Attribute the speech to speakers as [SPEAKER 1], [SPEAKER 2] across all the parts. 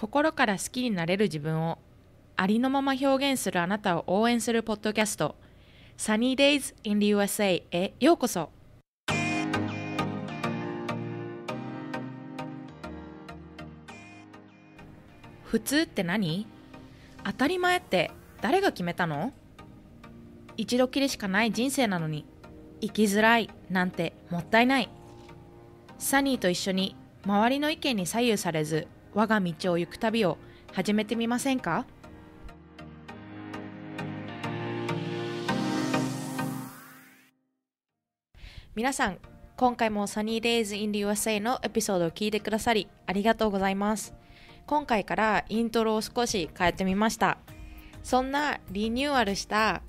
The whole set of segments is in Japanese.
[SPEAKER 1] 心から好きになれる自分をありのまま表現するあなたを応援するポッドキャスト Sunny Days in the USA へようこそ普通って何当たり前って誰が決めたの一度きりしかない人生なのに生きづらいなんてもったいないサニーと一緒に周りの意見に左右されず我が道を行く旅を始めてみませんか皆さん今回も SunnyDays in the USA のエピソードを聞いてくださりありがとうございます今回からイントロを少し変えてみましたそんなリニューアルした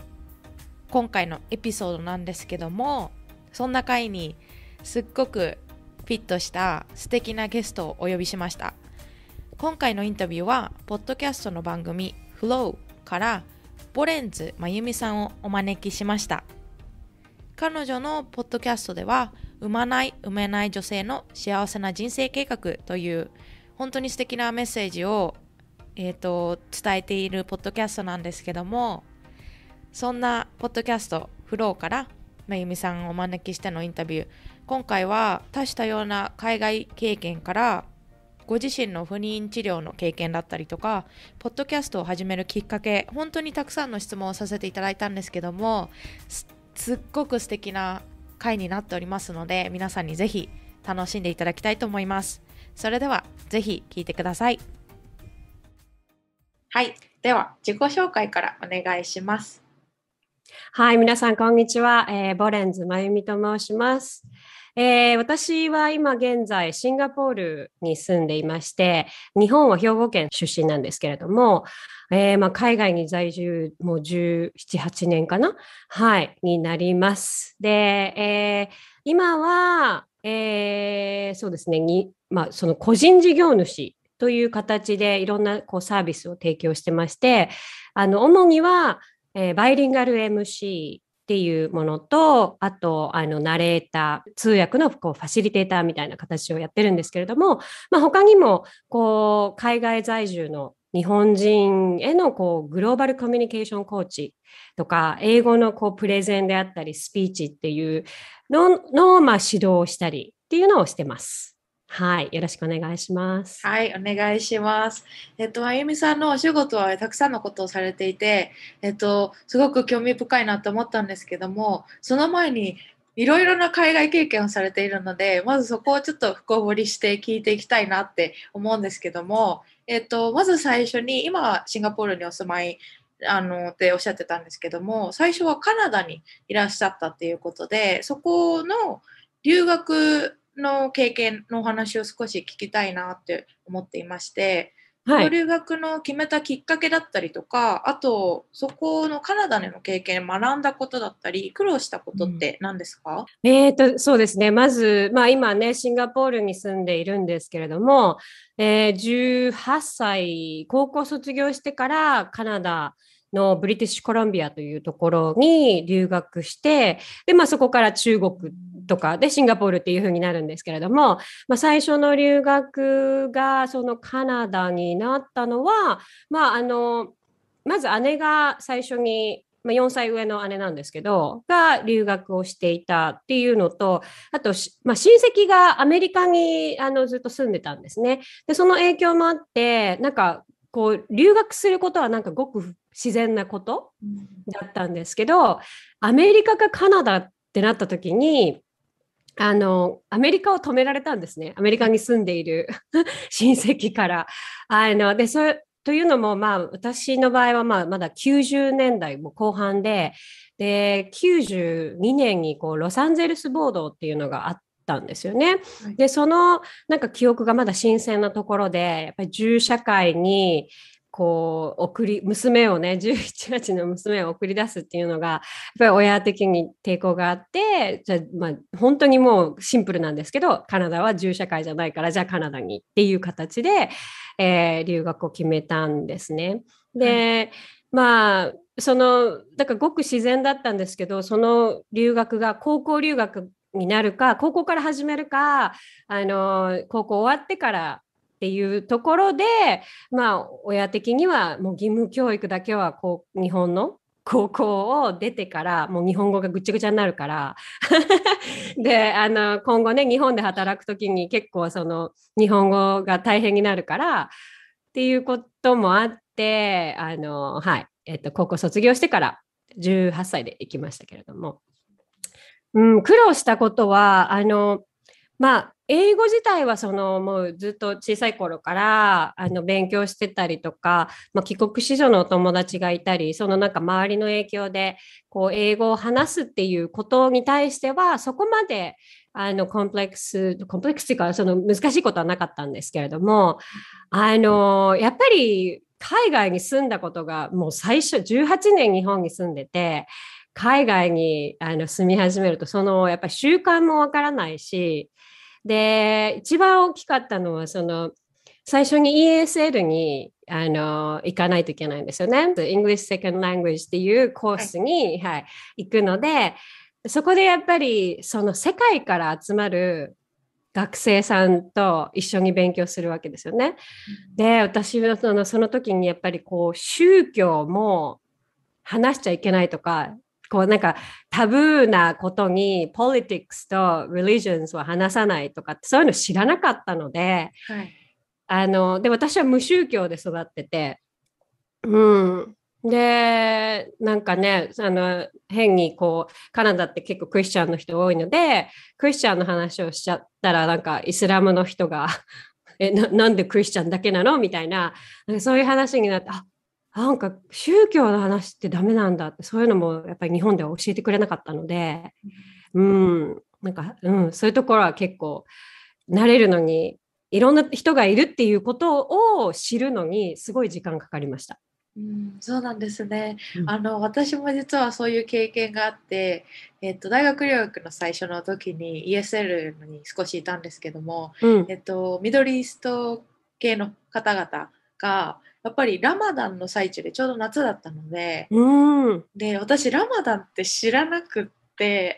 [SPEAKER 1] 今回のエピソードなんですけどもそんな回にすっごくフィットした素敵なゲストをお呼びしました今回のインタビューはポッドキャストの番組「Flow」からボレンズ真由美さんをお招きしました彼女のポッドキャストでは「産まない産めない女性の幸せな人生計画」という本当に素敵なメッセージを、えーと、伝えているポッドキャストなんですけどもそんなポッドキャスト「フロー」から真由美さんをお招きしてのインタビュー今回は多種多様な海外経験からご自身の不妊治療の経験だったりとか、ポッドキャストを始めるきっかけ、本当にたくさんの質問をさせていただいたんですけども、すっごく素敵な回になっておりますので、皆さんにぜひ楽しんでいただきたいと思います。それでは、ぜひ聞いてください。はい。では、自己紹介からお願いします。
[SPEAKER 2] はい。皆さん、こんにちは。えー、ボレンズまゆみと申します。えー、私は今現在シンガポールに住んでいまして、日本は兵庫県出身なんですけれども、えー、まあ、海外に在住もう17、8年かなはい、になります。で、えー、今は、えー、そうですね、にまあ、その個人事業主という形でいろんなこうサービスを提供してまして、あの主には、えー、バイリンガル MC っていうものと、あと、あの、ナレーター、通訳のこうファシリテーターみたいな形をやってるんですけれども、まあ、他にも、こう、海外在住の日本人へのこうグローバルコミュニケーションコーチとか、英語のこうプレゼンであったり、スピーチっていうのの、まあ、指導をしたりっていうのをしてます。はい、よろしくお願いします。
[SPEAKER 1] はい、お願いします。えっと、あゆみさんのお仕事はたくさんのことをされていて、えっと、すごく興味深いなと思ったんですけども、その前にいろいろな海外経験をされているので、まずそこをちょっと深掘りして聞いていきたいなって思うんですけども、えっと、まず最初に、今はシンガポールにお住まいあのっておっしゃってたんですけども、最初はカナダにいらっしゃったっていうことで、そこの留学の経験のお話を少し聞きたいなって思っていまして、はい、留学の決めたきっかけだったりとかあとそこのカナダでの経験学んだことだったり苦労したことって何ですか、
[SPEAKER 2] うん、えーと、そうですねまず、まあ、今ねシンガポールに住んでいるんですけれども、えー、18歳高校卒業してからカナダのブリティッシュコロンビアというところに留学してで、まあ、そこから中国とかでシンガポールっていう風になるんですけれども、まあ、最初の留学がそのカナダになったのは、まあ、あのまず姉が最初にまあ、4歳上の姉なんですけどが留学をしていたっていうのとあと、まあ、親戚がアメリカにあのずっと住んでたんですね。でその影響もあってなんかこう留学することはなんかごく自然なことだったんですけどアメリカかカナダってなった時にあの、アメリカを止められたんですね。アメリカに住んでいる 親戚から。あの、で、それ、というのも、まあ、私の場合は、まあ、まだ90年代も後半で、で、92年に、こう、ロサンゼルス暴動っていうのがあったんですよね。でそのなんか記憶がまだ新鮮なところでやっぱり銃社会にこう送り娘をね11 月の娘を送り出すっていうのがやっぱり親的に抵抗があってじゃあまあ本当にもうシンプルなんですけどカナダは銃社会じゃないからじゃあカナダにっていう形で、えー、留学を決めたんですね。で、まあそのだからごく自然だったんですけどその留学が高校留学になるか高校から始めるかあの高校終わってからっていうところで、まあ、親的にはもう義務教育だけはこう日本の高校を出てからもう日本語がぐちゃぐちゃになるからであの今後ね日本で働く時に結構その日本語が大変になるからっていうこともあってあの、はいえっと、高校卒業してから18歳で行きましたけれども、うん、苦労したことはあのまあ、英語自体はそのもうずっと小さい頃からあの勉強してたりとか、まあ、帰国子女のお友達がいたりそのなんか周りの影響でこう英語を話すっていうことに対してはそこまであのコンプレックスコンプレックスっていうかその難しいことはなかったんですけれどもあのやっぱり海外に住んだことがもう最初18年日本に住んでて海外にあの住み始めるとそのやっぱり習慣もわからないしで、一番大きかったのは、その、最初に ESL にあの行かないといけないんですよね。English Second Language っていうコースに、はい、はい、行くので、そこでやっぱりその世界から集まる学生さんと一緒に勉強するわけですよね。で、私はそのその時にやっぱりこう宗教も話しちゃいけないとか、こうなんかタブーなことにポリティクスとリリジョンスは話さないとかってそういうの知らなかったので、はい、あので私は無宗教で育ってて、うん、でなんかねあの変にこうカナダって結構クリスチャンの人多いのでクリスチャンの話をしちゃったらなんかイスラムの人が え「えなんでクリスチャンだけなの?」みたいなそういう話になって「あなんか宗教の話ってダメなんだってそういうのもやっぱり日本では教えてくれなかったので、うん、なんか、うん、そういうところは結構慣れるのにいろんな人がいるっていうことを知るのにすごい時間かかりました。
[SPEAKER 1] うん、そうなんですね、うん、あの私も実はそういう経験があって、えっと、大学留学の最初の時に ESL に少しいたんですけども、うん、えっと、ミドリースト系の方々がやっぱりラマダンの最中でちょうど夏だったので、うん、で私ラマダンって知らなく、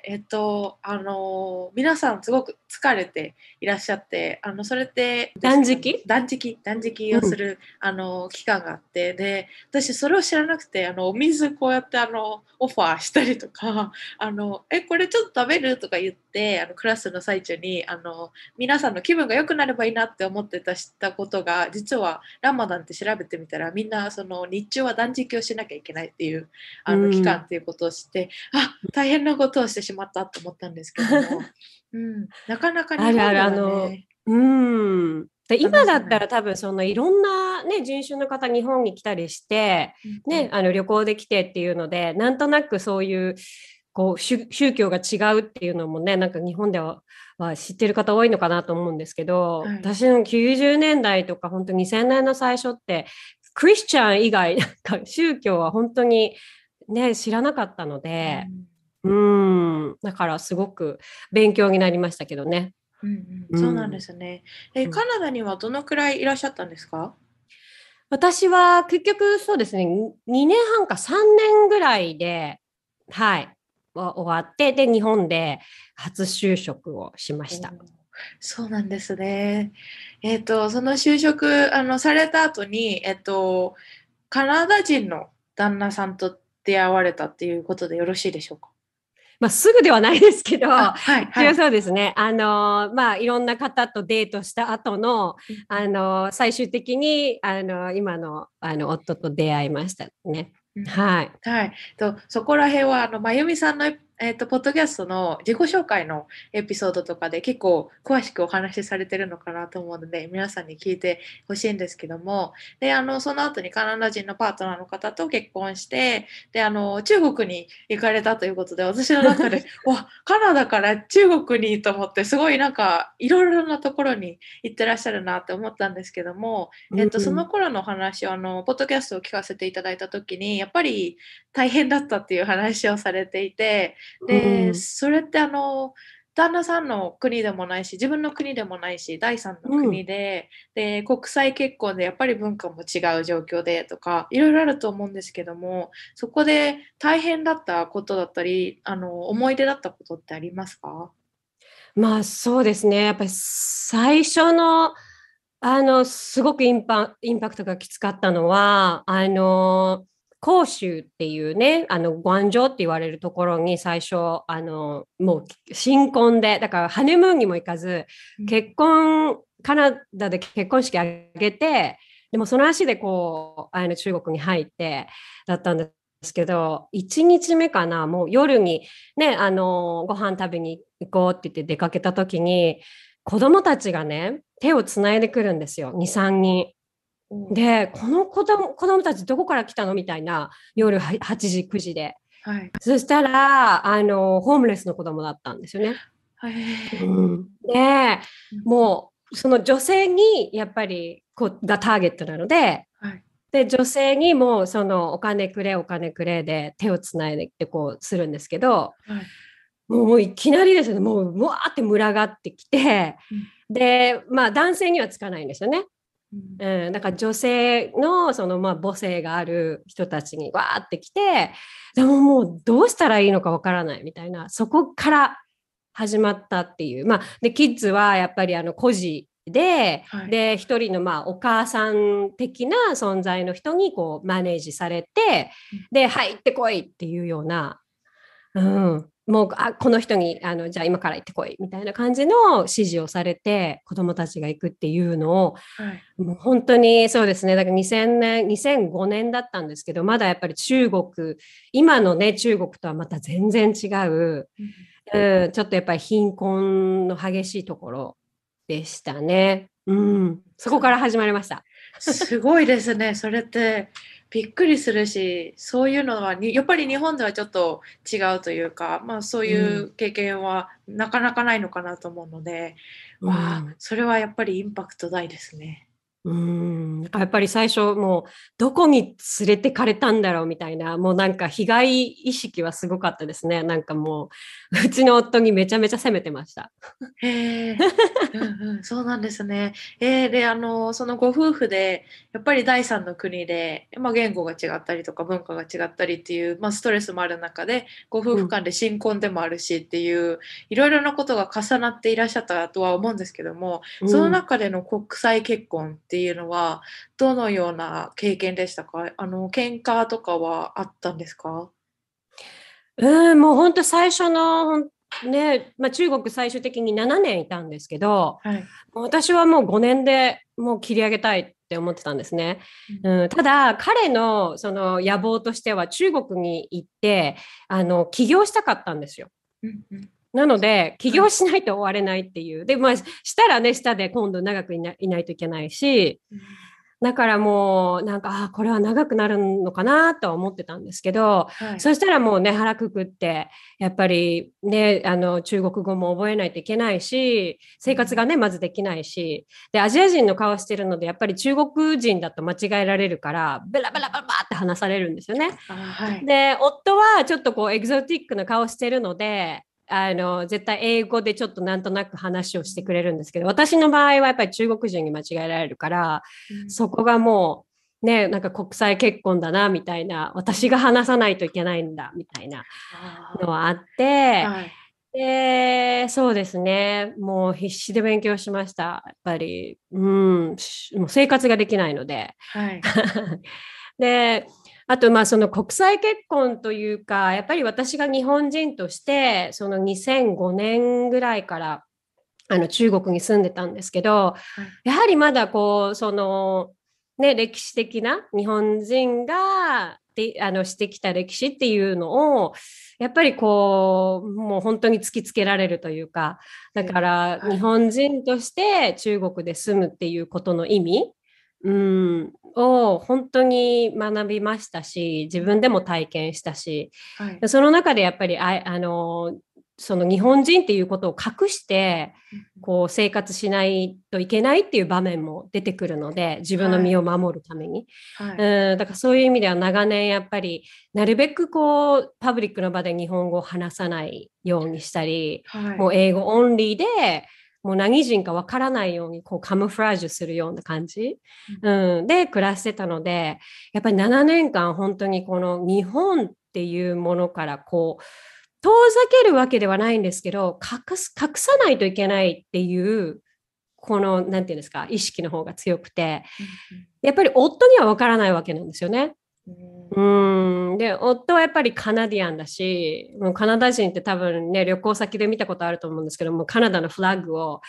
[SPEAKER 1] えっと、あの皆さんすごく疲れていらっしゃってあのそれって断食断食断食をする、うん、あの期間があってで私それを知らなくてあのお水こうやってあのオファーしたりとか「あのえこれちょっと食べる?」とか言ってあのクラスの最中にあの皆さんの気分が良くなればいいなって思ってたしたことが実はラマダンって調べてみたらみんなその日中は断食をしなきゃいけないっていうあの期間っていうことをして、うん、あ大変なことことをしてしまったと思ったんですけども、うん、なかなか日本は、ね、あるあのうん
[SPEAKER 2] で今だったら多分そのいろんな、ね、人種の方日本に来たりして、ね、あの旅行で来てっていうのでなんとなくそういうこう宗教が違うっていうのもねなんか日本では知ってる方多いのかなと思うんですけど、はい、私の90年代とか本当2000年の最初ってクリスチャン以外なんか宗教は本当にね知らなかったので。ううんだからすごく勉強になりましたけど
[SPEAKER 1] ね。うん、うん、そうなんですね。え、カナダにはどのくらいいらっしゃったんですか？私は結局そうですね、2年半か3年ぐらいで、
[SPEAKER 2] はい、終わって、で、日本で初就職をしました。
[SPEAKER 1] そうなんですね。えっ、ー、と、その就職あのされた後に、えっ、ー、と、カナダ人の旦那さんと出会われたっていうことでよろしいでしょうか
[SPEAKER 2] まあ、すぐではないですけど、はいはい、そうですね。あの、まあ、いろんな方とデートした後の、あの、最終的に、あ
[SPEAKER 1] の、今の、あの、夫と出会いましたね。はい。はい。と、そこら辺は、あの、まゆみさんのえっ、ー、と、ポッドキャストの自己紹介のエピソードとかで結構詳しくお話しされてるのかなと思うので、皆さんに聞いてほしいんですけども、で、あの、その後にカナダ人のパートナーの方と結婚して、で、あの、中国に行かれたということで、私の中で、わ、カナダから中国にと思って、すごいなんか、いろいろなところに行ってらっしゃるなって思ったんですけども、えっ、ー、と、その頃の話を、あの、ポッドキャストを聞かせていただいた時に、やっぱり大変だったっていう話をされていて、で、うん、それってあの旦那さんの国でもないし自分の国でもないし第三の国でうん、で国際結婚でやっぱり文化も違う状況でとかいろいろあると思うんですけどもそこで大変だったことだったりあの思い出だったことってありますか
[SPEAKER 2] まあそうですねやっぱり最初のあのすごくインパインパクトがきつかったのはあの甲州っていうね、あの、ご安城って言われるところに最初、あの、もう新婚で、だからハネムーンにも行かず、結婚、カナダで結婚式あげて、でもその足でこう、あの中国に入ってだったんですけど、1日目かな、もう夜にね、あの、ご飯食べに行こうって言って出かけた時に、子供たちがね、手をつないでくるんですよ、2、3人。でこの子供子供たちどこから来たのみたいな夜8時9時で、はい、そしたらあのホームレスの子供だったんですよね。はい、でもうその女性にやっぱりこがターゲットなのではい、で女性にもそのお金くれお金くれで手をつないでってこうするんですけど、はい、もういきなりですねもうわーって群がってきて、うん、でまあ男性にはつかないんですよね。うん、なんか女性のそのまあ母性がある人たちにわーってきてでももうどうしたらいいのかわからないみたいなそこから始まったっていうまあでキッズはやっぱりあの孤児ではい、で一人のまあお母さん的な存在の人にこうマネージされて、で入ってこいっていうような、うん、もうあこの人にあのじゃあ今から行ってこいみたいな感じの指示をされて子どもたちが行くっていうのを、はい、もう本当にそうですねだから2000年2005年だったんですけどまだやっぱり中国今のね中国とはまた全然違う、うん、うん、ちょっとやっぱり貧困の激し
[SPEAKER 1] いところでしたね。うん、そこから始まりました。すごいですね。それってびっくりするしそういうのはやっぱり日本ではちょっと違うというか、まあ、そういう経験はなかなかないのかなと思うので、うん、わあそれはやっぱりインパクト大ですね。
[SPEAKER 2] うんやっぱり最初もうどこに連れてかれたんだろうみたいなもうなんか被害意識はすごかったですねなんかもううちの夫にめちゃめちゃ責めてました。
[SPEAKER 1] へえ、うん、そうなんですね。えー、であのそのご夫婦でやっぱり第三の国で、まあ、言語が違ったりとか文化が違ったりっていう、まあ、ストレスもある中でご夫婦間で新婚でもあるしっていう、いろいろなことが重なっていらっしゃったとは思うんですけどもその中での国際結婚ってっていうのはどのような経験でしたかあの喧嘩とかはあったんですか
[SPEAKER 2] うんもう本当最初のねまあ、中国最終的に7年いたんですけど、はい、私はもう5年でもう切り上げたいって思ってたんですね。うん、ただ彼のその野望としては中国に行ってあの起業したかったんですよ。うんなので、起業しないと終われないっていう。で、まあ、したらね、下で今度長くいないといけないし、だからもう、なんか、ああ、これは長くなるのかなとは思ってたんですけど、はい、そしたらもうね、腹くくって、やっぱりね、あの、中国語も覚えないといけないし、生活がね、まずできないし、で、アジア人の顔してるので、やっぱり中国人だと間違えられるから、ベラベラベラって話されるんですよね。はい、で、夫はちょっとこう、エグゾティックな顔してるので、あの絶対英語でちょっとなんとなく話をしてくれるんですけど私の場合はやっぱり中国人に間違えられるから、うん、そこがもうねなんか国際結婚だなみたいな私が話さないといけないんだみたいなのはあって。はいで、そうですね。もう必死で勉強しました。やっぱり、うん、もう生活ができないので。はい、で、あとまあその国際結婚というかやっぱり私が日本人としてその2005年ぐらいからあの中国に住んでたんですけど、やはりまだこうそのね歴史的な日本人がであのしてきた歴史っていうのをやっぱりこうもう本当に突きつけられるというかだから日本人として中国で住むっていうことの意味うん、を本当に学びましたし自分でも体験したし、はい、その中でやっぱりああのその日本人っていうことを隠してこう生活しないといけないっていう場面も出てくるので自分の身を守るために、はいはい、うんだからそういう意味では長年やっぱりなるべくこうパブリックの場で日本語を話さないようにしたり、もう英語オンリーでもう何人かわからないようにこうカムフラージュするような感じ、うん、で暮らしてたのでやっぱり7年間本当にこの日本っていうものからこう遠ざけるわけではないんですけど隠す隠さないといけないっていうこの何て言うんですか意識の方が強くてやっぱり夫にはわからないわけなんですよね。うんで夫はやっぱりカナディアンだしもうカナダ人って多分ね旅行先で見たことあると思うんですけどもカナダのフラッグを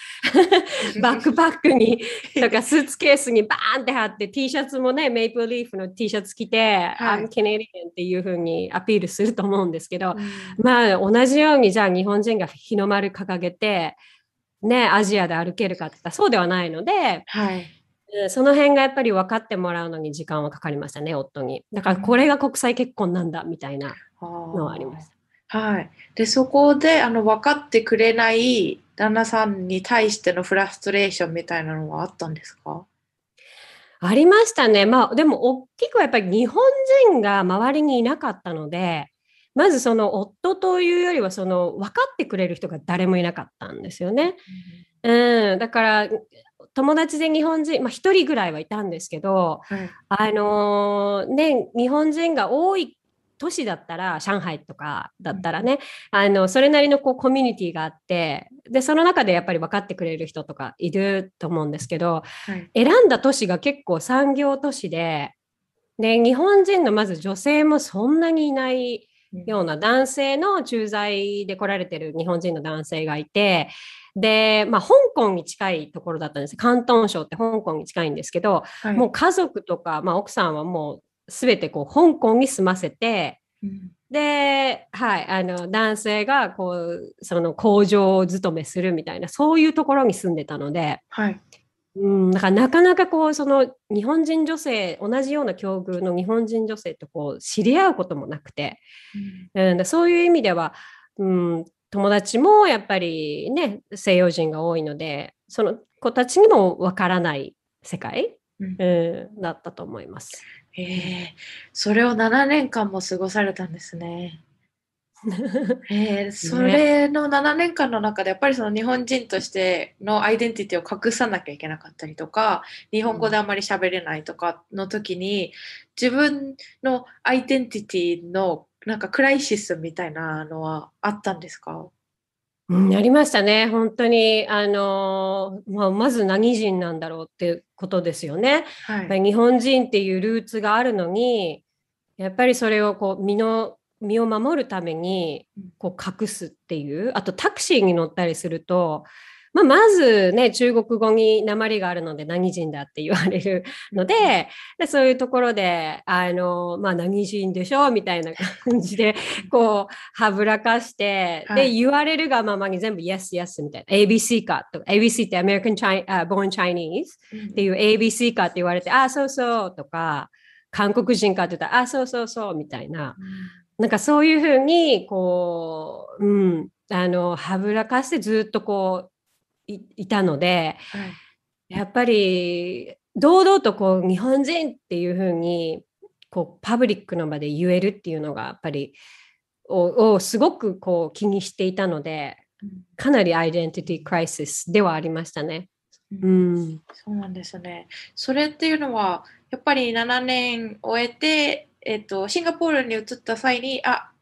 [SPEAKER 2] バックパックにとかスーツケースにバーンって貼って T シャツもねメイプルリーフの T シャツ着て、はい、I'm c a n っていうふうにアピールすると思うんですけど、うん、まあ同じようにじゃあ日本人が日の丸掲げてねアジアで歩けるかって言ったらそうではないので。はいその辺がやっぱり分かってもらうのに時間はかかりましたね夫にだからこれが国際結婚なんだみたいな
[SPEAKER 1] のはありました、はい、でそこであの分かってくれない旦那さんに対してのフラストレーションみたいなのはあったんですかありましたね
[SPEAKER 2] まあでも大きくはやっぱり日本人が周りにいなかったのでまずその夫というよりはその分かってくれる人が誰もいなかったんですよね。うん、だから友達で日本人、まあ、1人ぐらいはいたんですけど、はい、あのー、ね、日本人が多い都市だったら上海とかだったらね、うん、あのそれなりのこうコミュニティがあってでその中でやっぱり分かってくれる人とかいると思うんですけど、はい、選んだ都市が結構産業都市でで日本人のまず女性もそんなにいないような男性の駐在で来られてる日本人の男性がいてで、まあ、香港に近いところだったんです。広東省って香港に近いんですけど、はい、もう家族とか、まあ、奥さんはもう全てこう香港に住ませて、うん、で、はい、あの男性がこうその工場を勤めするみたいなそういうところに住んでたので、はい、うん、だからなかなかこうその日本人女性同じような境遇の日本人女性とこう知り合うこともなくて、うん、うん、そういう意味では、うん、友達もやっぱりね西洋人が多いのでその子たちにもわからない世界、うん、うん、だったと思い
[SPEAKER 1] ます。えー、それを7年間も過ごされたんですね。えー、それの7年間の中でやっぱりその日本人としてのアイデンティティを隠さなきゃいけなかったりとか日本語であんまり喋れないとかの時に自分のアイデンティティのなんかクライシスみたいなのはあったんですかうん、ありましたね。本当に、あ
[SPEAKER 2] の、まあ、まず何人なんだろうっていうことですよね。はい、やっぱり日本人っていうルーツがあるのに、やっぱりそれをこう身の身を守るためにこう隠すっていうあとタクシーに乗ったりするとまあ、まずね、中国語に鉛があるので何人だって言われるので、でそういうところで、あの、まあ、何人でしょうみたいな感じで、こう、はぶらかして、で、言われるがままに全部 Yes, Yes みたいな、ABC かとか、ABC って American Chi、uh, Born Chinese っていう ABC かって言われて、あ、そうそうとか、韓国人かって言ったら、あ、そうそうそうみたいな。なんかそういうふうに、こう、うん、あの、はぶらかしてずっとこう、いたので、やっぱり堂々とこう日本人っていう風にこうパブリックの場で言えるっていうのがやっぱりをすごくこう気にしていたのでかなりアイデンティティクライシスではありましたね。うん、
[SPEAKER 1] そうなんですね。それっていうのはやっぱり7年終えて、えっと、シンガポールに移った際にあ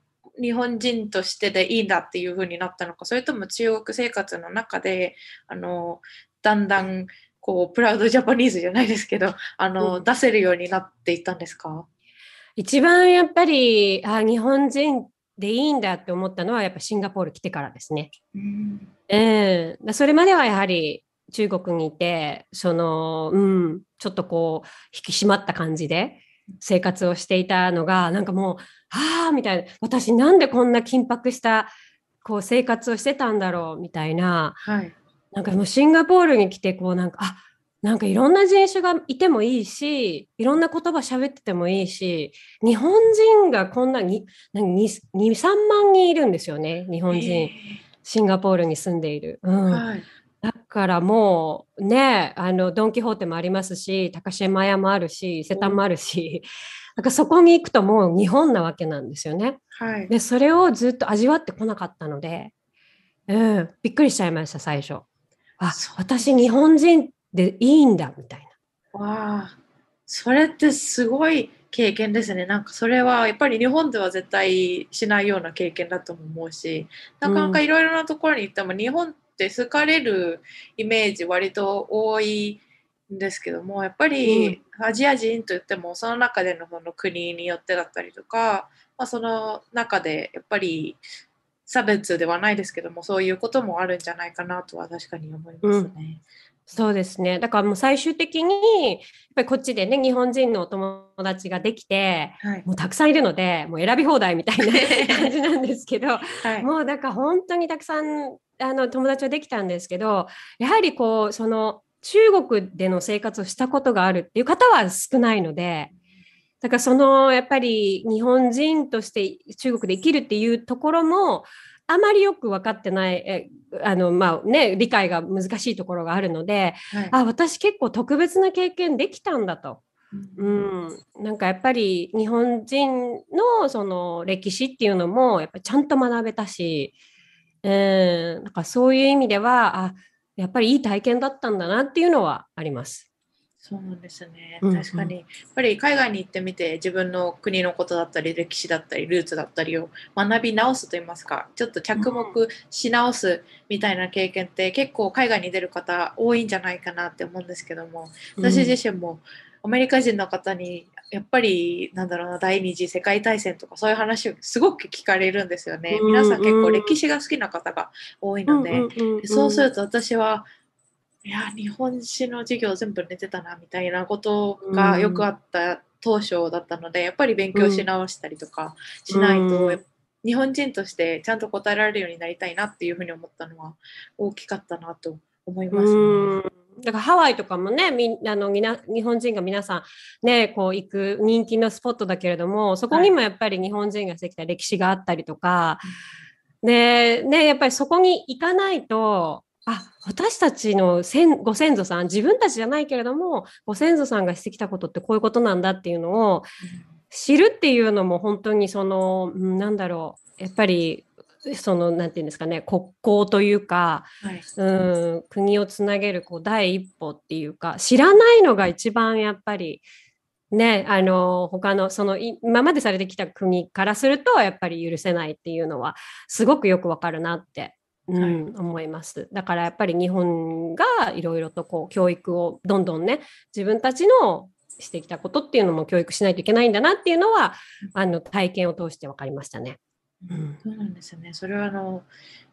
[SPEAKER 1] 日本人としてでいいんだっていう風になったのかそれとも中国生活の中であのだんだんこうプラウドジャパニーズじゃないですけどあの、うん、出せるようになっていったんですか一番やっぱりあ日本人で
[SPEAKER 2] いいんだって思ったのはやっぱシンガポール来てからですね。うん、それまではやはり中国にいてその、うん、ちょっとこう引き締まった感じで生活をしていたのがなんかもうああみたいな私なんでこんな緊迫したこう生活をしてたんだろうみたいな、はい、なんかもうシンガポールに来てこうなんかあなんかいろんな人種がいてもいいしいろんな言葉喋っててもいいし日本人がこんなに23万人いるんですよね日本人、えー、シンガポールに住んでいる。うん、はい、だからもうねあのドン・キホーテもありますし高島屋もあるし伊勢丹もあるし、うん、なんかそこに行くともう日本なわけなんですよね。はい、でそれをずっと味わってこなかったので、うん、びっくりしちゃいました最初。あ私日本人でいいんだみたい
[SPEAKER 1] な。わあそれってすごい経験ですねなんかそれはやっぱり日本では絶対しないような経験だと思うしなかなかいろいろなところに行っても日本って好かれるイメージ割と多いんですけどもやっぱりアジア人といってもその中でのその国によってだったりとか、まあ、その中でやっぱり差別ではないですけどもそういうこともあるんじゃないかなとは確かに思い
[SPEAKER 2] ますね。うんそうですね。だからもう最終的に、やっぱりこっちでね、日本人のお友達ができて、はい、もうたくさんいるので、もう選び放題みたいな 感じなんですけど、はい、もうだから本当にたくさんあの友達はできたんですけどやはりこうその中国での生活をしたことがあるっていう方は少ないのでだからそのやっぱり日本人として中国で生きるっていうところもあまりよく分かってないえあの、まあね、理解が難しいところがあるので、はい、あ私結構特別な経験できたんだと。うん、なんかやっぱり日本人のその歴史っていうのもやっぱちゃんと学べたしえー、なんかそういう意味ではあやっぱりいい体
[SPEAKER 1] 験だったんだなっていうのは
[SPEAKER 2] あります。そ
[SPEAKER 1] うなんですね確かに、うんうん、やっぱり海外に行ってみて自分の国のことだったり歴史だったりルーツだったりを学び直すといいますかちょっと着目し直すみたいな経験って結構海外に出る方多いんじゃないかなって思うんですけども私自身もアメリカ人の方にやっぱりなんだろうな第二次世界大戦とかそういう話をすごく聞かれるんですよね。皆さん結構歴史が好きな方が多いので、そうすると私はいや日本史の授業全部寝てたなみたいなことがよくあった当初だったのでやっぱり勉強し直したりとかしないと、うん、日本人としてちゃんと答えられるようになりたいなっていうふうに思ったのは大きかったなと思
[SPEAKER 2] います、ね。だからハワイとかもねみあのみな日本人が皆さん、ね、こう行く人気のスポットだけれどもそこにもやっぱり日本人がしてきた歴史があったりとか、はい、でね、やっぱりそこに行かないとあ私たちの先ご先祖さん自分たちじゃないけれどもご先祖さんがしてきたことってこういうことなんだっていうのを知るっていうのも本当にその、うん、なんだろうやっぱりそのなんていうんですかね国交というか、はい、うん国をつなげるこう第一歩っていうか知らないのが一番やっぱりねあの他のその今までされてきた国からするとやっぱり許せないっていうのはすごくよくわかるなってうん、はい、思いますだからやっぱり日本がいろいろとこう教育をどんどんね自分たちのしてきたことっていうのも教育しないといけないんだなっていうのはあの体験を通して分かりましたね。
[SPEAKER 1] うん、そうなんですよね。それはあの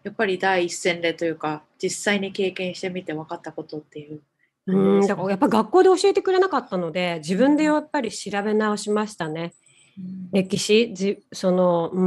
[SPEAKER 1] やっぱり第一線でというか実際に経験してみて分かったことっていう。うんだからやっぱ学校で教えてくれなかったので自分で
[SPEAKER 2] やっぱり調べ直しましたね。うん、歴史じその、う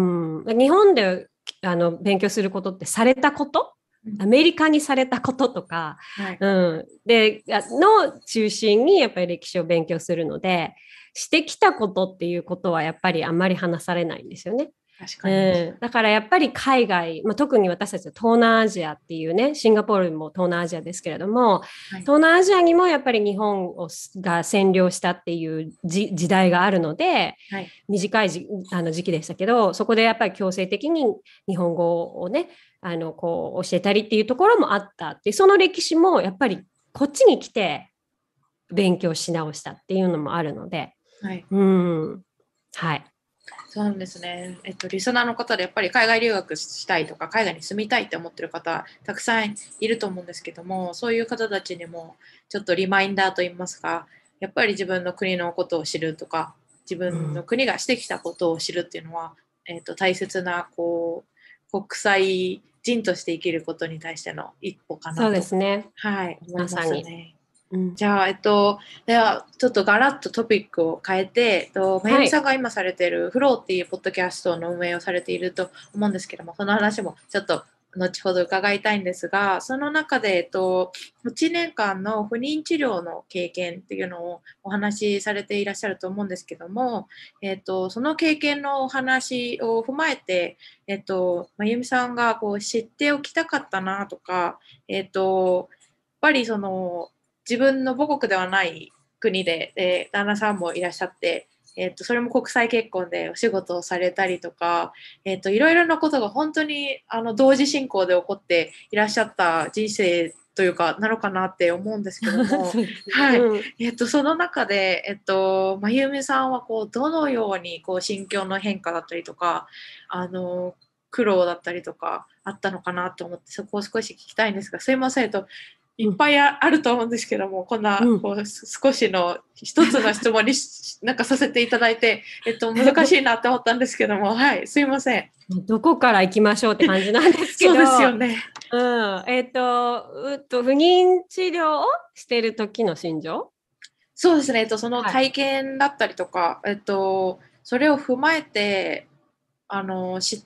[SPEAKER 2] ん、日本であの勉強することってされたこと、アメリカにされたこととか、はい、うん、での中心にやっぱり歴史を勉強するのでしてきたことっていうことはやっぱりあんまり話されないんですよね。確かに、うん、だからやっぱり海外、まあ、特に私たちは東南アジアっていうねシンガポールも東南アジアですけれども、はい、東南アジアにもやっぱり日本をが占領したっていう時代があるので、はい、短いじあの時期でしたけどそこでやっぱり強制的に日本語をねあのこう教えたりっていうところもあったってその歴史もやっぱりこっちに来て勉強し直したっていうのもあるので。はい、うんはい
[SPEAKER 1] そうなんですね、えっと、リスナーの方でやっぱり海外留学したいとか海外に住みたいって思ってる方たくさんいると思うんですけどもそういう方たちにもちょっとリマインダーといいますかやっぱり自分の国のことを知るとか自分の国がしてきたことを知るっていうのは、うん、えっと、大切なこう国際人として生きることに対しての一歩かなと、そうですね、はい、思いますうん、じゃあ、えっと、ではちょっとガラッとトピックを変えて、えっと、まゆみさんが今されてるフローっていうポッドキャストの運営をされていると思うんですけども、その話もちょっと後ほど伺いたいんですが、その中で、えっと、1年間の不妊治療の経験っていうのをお話しされていらっしゃると思うんですけども、えっと、その経験のお話を踏まえて、えっと、まゆみさんがこう知っておきたかったなとか、えっと、やっぱりその自分の母国ではない国で、えー、旦那さんもいらっしゃって、えー、とそれも国際結婚でお仕事をされたりとか、えー、といろいろなことが本当にあの同時進行で起こっていらっしゃった人生というかなのかなって思うんですけども、はいえっと、その中で、えっと、真由美さんはこうどのようにこう心境の変化だったりとかあの苦労だったりとかあったのかなと思ってそこを少し聞きたいんですがすいませんといっぱいあると思うんですけどもこんな、こう少しの一つの質問に なんかさせていただいて、えっと、難しいなと思ったんですけども はいすいません。どこ
[SPEAKER 2] から行きましょうって感じなんですけどそうですよね。うん、えっ、とうっと不妊
[SPEAKER 1] 治療をしてる時の心情そうですね、えっと、その体験だったりとか、はい、えっと、それを踏まえてあの知っ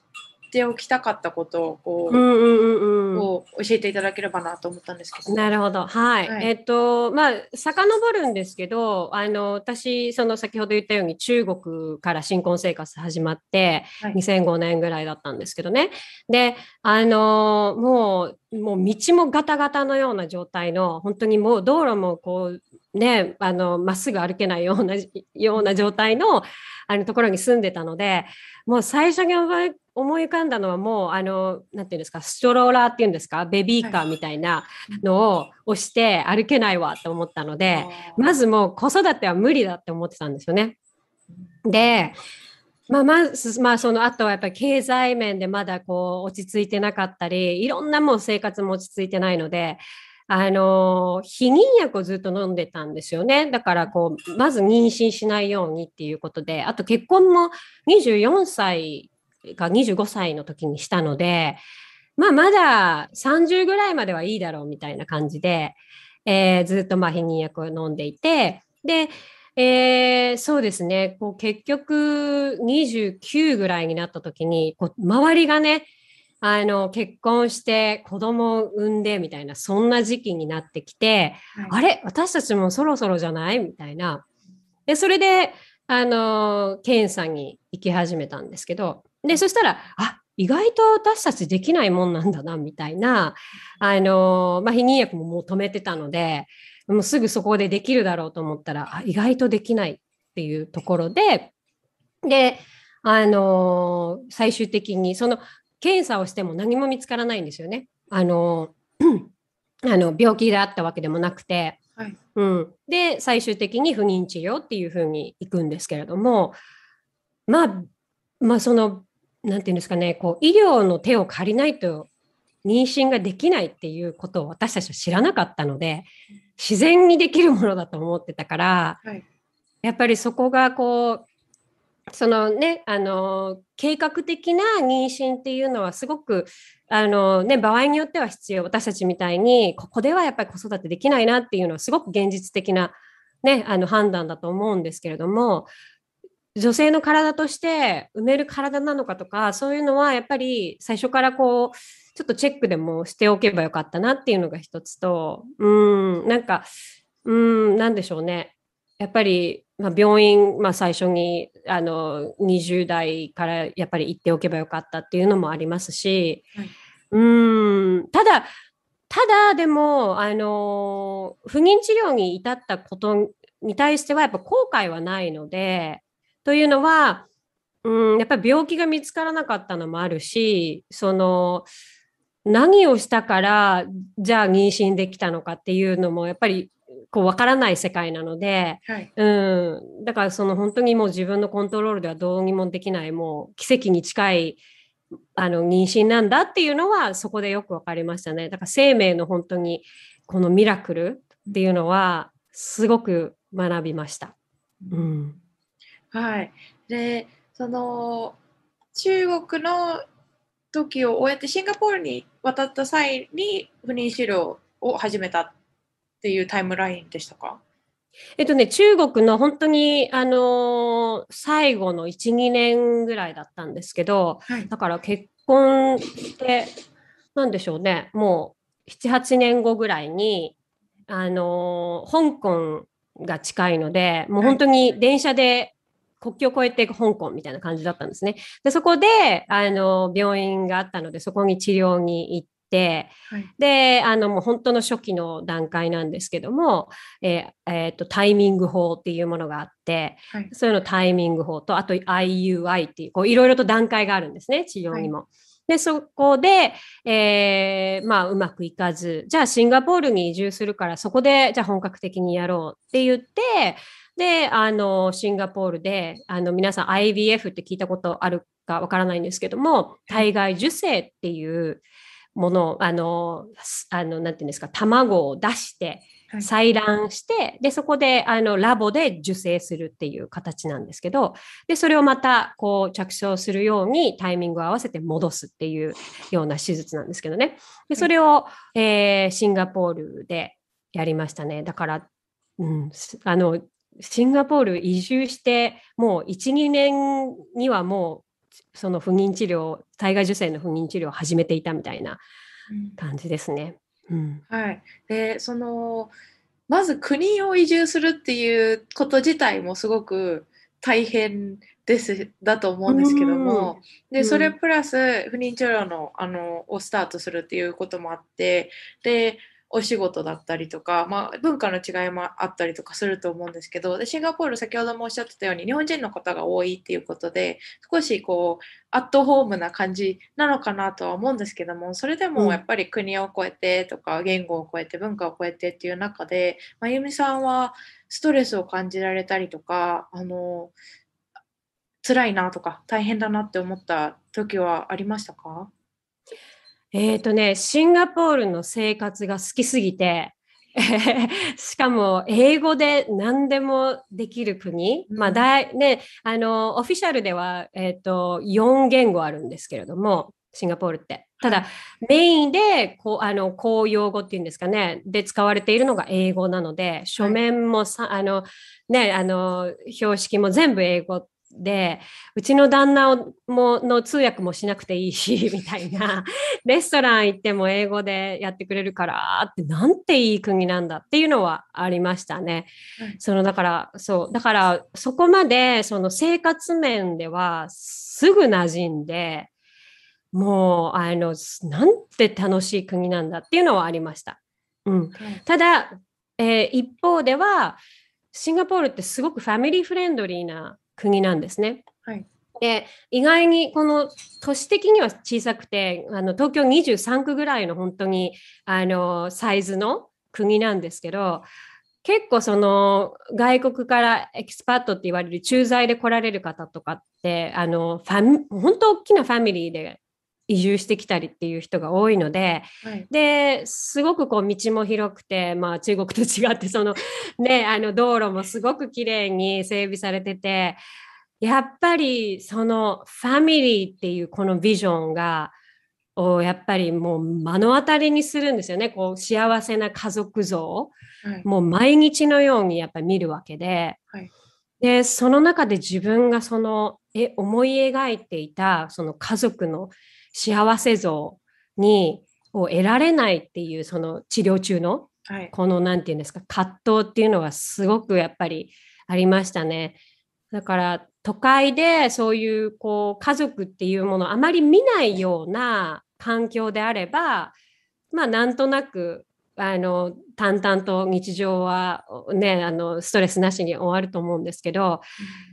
[SPEAKER 1] っておきたかったことをこう,、うんうんうん、うこ教えていただければなと思ったんですけど。なる
[SPEAKER 2] ほど。はい。はい、えっ、と、まあ、遡るんですけど、あの、私、その先ほど言ったように中国から新婚生活始まって、はい、2005年ぐらいだったんですけどね。で、あの、もう、もう道もガタガタのような状態の、本当にもう道路もこう、ね、あの、まっすぐ歩けないような、ような状態の、あの、ところに住んでたので、もう最初に思い浮かんだのはもう、あの、なんていうんですか、ストローラーっていうんですか、ベビーカーみたいなのを押して歩けないわと思ったので、まずもう子育ては無理だって思ってたんですよね。で、まあ、まず、まあ、その後はやっぱり経済面でまだこう落ち着いてなかったりいろんなもう生活も落ち着いてないのであの、避妊薬をずっと飲んでたんですよね。だからこう、まず妊娠しないようにっていうことで、あと結婚も24歳か25歳の時にしたので、まあまだ30ぐらいまではいいだろうみたいな感じで、えー、ずっとまあ避妊薬を飲んでいて、で、えー、そうですね、こう結局29ぐらいになった時にこう周りがね、あの、結婚して子供を産んでみたいな、そんな時期になってきて、はい、あれ私たちもそろそろじゃないみたいな。で、それで、あの、検査に行き始めたんですけど、で、そしたら、あ意外と私たちできないもんなんだな、みたいな、あの、まあ、避妊薬ももう止めてたので、もうすぐそこでできるだろうと思ったら、あ意外とできないっていうところで、で、あの最終的にその検査をしても何も見つからないんですよね。あのあの病気であったわけでもなくて、はい、うん、で最終的に不妊治療っていうふうにいくんですけれどもまあまあその何て言うんですかねこう医療の手を借りないと妊娠ができないっていうことを私たちは知らなかったので自然にできるものだと思ってたから、はい、やっぱりそこがこうそのね、あの計画的な妊娠っていうのはすごくあの、ね、場合によっては必要私たちみたいにここではやっぱり子育てできないなっていうのはすごく現実的な、ね、あの判断だと思うんですけれども女性の体として埋める体なのかとかそういうのはやっぱり最初からこうちょっとチェックでもしておけばよかったなっていうのが一つとうんなんかうんなんでしょうねやっぱり、まあ、病院、まあ、最初にあの20代からやっぱり行っておけばよかったっていうのもありますし、はい、うんただただでもあの不妊治療に至ったことに対してはやっぱ後悔はないのでというのはうんやっぱり病気が見つからなかったのもあるしその何をしたからじゃあ妊娠できたのかっていうのもやっぱりこう分からない世界なので、はい、うんだからその本当にもう自分のコントロールではどうにもできないもう奇跡に近いあの妊娠なんだっていうのはそこでよく分かりましたねだから生命の本当にこのミラクルっていうのはすごく学びました。うん、
[SPEAKER 1] はい、でその中国の時を終えてシンガポールに渡った際に不妊治療を始めたっていうタイムラインでしたか
[SPEAKER 2] えっとね、中国の本当に、あのー、最後の1、2年ぐらいだったんですけど、はい、だから結婚って、なんでしょうね、もう7、8年後ぐらいに、あのー、香港が近いので、もう本当に電車で国境を越えて香港みたいな感じだったんですね。でそこであの病院があったのでそこに治療に行っ、はい、であのもう本当の初期の段階なんですけども、えーえーとタイミング法っていうものがあって、はい、そういうのタイミング法とあと IUI っていういろいろと段階があるんですね治療にも。はいで、そこで、えー、まあ、うまくいかず、じゃあシンガポールに移住するから、そこで、じゃあ本格的にやろうって言って、で、あの、シンガポールで、あの、皆さん i b f って聞いたことあるかわからないんですけども、体外受精っていう、ものあのあのなんていうんですか卵を出して採卵して、はい、でそこであのラボで受精するっていう形なんですけどでそれをまたこう着床するようにタイミングを合わせて戻すっていうような手術なんですけどねでそれを、えー、シンガポールでやりましたねだから、うん、あのシンガポール移住してもう12年にはもうその不妊治療体外受精の不妊治療を始めていたみたいな感じですね。
[SPEAKER 1] うん、はい、でそのまず国を移住するっていうこと自体もすごく大変ですだと思うんですけども、うん、でそれプラス不妊治療のあのをスタートするっていうこともあってでお仕事だったりとか、まあ、文化の違いもあったりとかすると思うんですけどでシンガポール先ほどもおっしゃってたように日本人の方が多いっていうことで少しこうアットホームな感じなのかなとは思うんですけどもそれでもやっぱり国を越えてとか言語を越えて文化を越えてっていう中で真由美さんはストレスを感じられたりとかあの辛いなとか大変だなって思った時はありましたかえっ、ー、とね、シンガ
[SPEAKER 2] ポールの生活が好きすぎて、しかも英語で何でもできる国、うん、まあ大ね、あのオフィシャルでは、えーと、4言語あるんですけれどもシンガポールってただメインでこうあの公用語っていうんですかねで使われているのが英語なので書面もさ、はい、あのねあの標識も全部英語でうちの旦那をもの通訳もしなくていいし みたいなレストラン行っても英語でやってくれるからってなんていい国なんだっていうのはありましたね。うん、そのだからそうだからそこまでその生活面ではすぐ馴染んでもうあのなんて楽しい国なんだっていうのはありました。うん、ただ、えー、一方ではシンガポールってすごくファミリーフレンドリーな国なんですね。はいで意外にこの都市的には小さくてあの東京23区ぐらいの本当にあのサイズの国なんですけど結構その外国からエキスパートって言われる駐在で来られる方とかってあのファ本当大きなファミリーで移住してきたりっていう人が多いので、はい、ですごくこう道も広くて、まあ、中国と違ってその、ね、あの道路もすごく綺麗に整備されててやっぱりそのファミリーっていうこのビジョンがをやっぱりもう目の当たりにするんですよねこう幸せな家族像を、はい、もう毎日のようにやっぱ見るわけで。はいでその中で自分がそのえ思い描いていたその家族の幸せ像にを得られないっていうその治療中のこの何て言うんですか葛藤っていうのがすごくやっぱりありましたね。だから都会でそういうこう家族っていうものをあまり見ないような環境であればまあなんとなくあの淡々と日常はねあのストレスなしに終わると思うんですけど、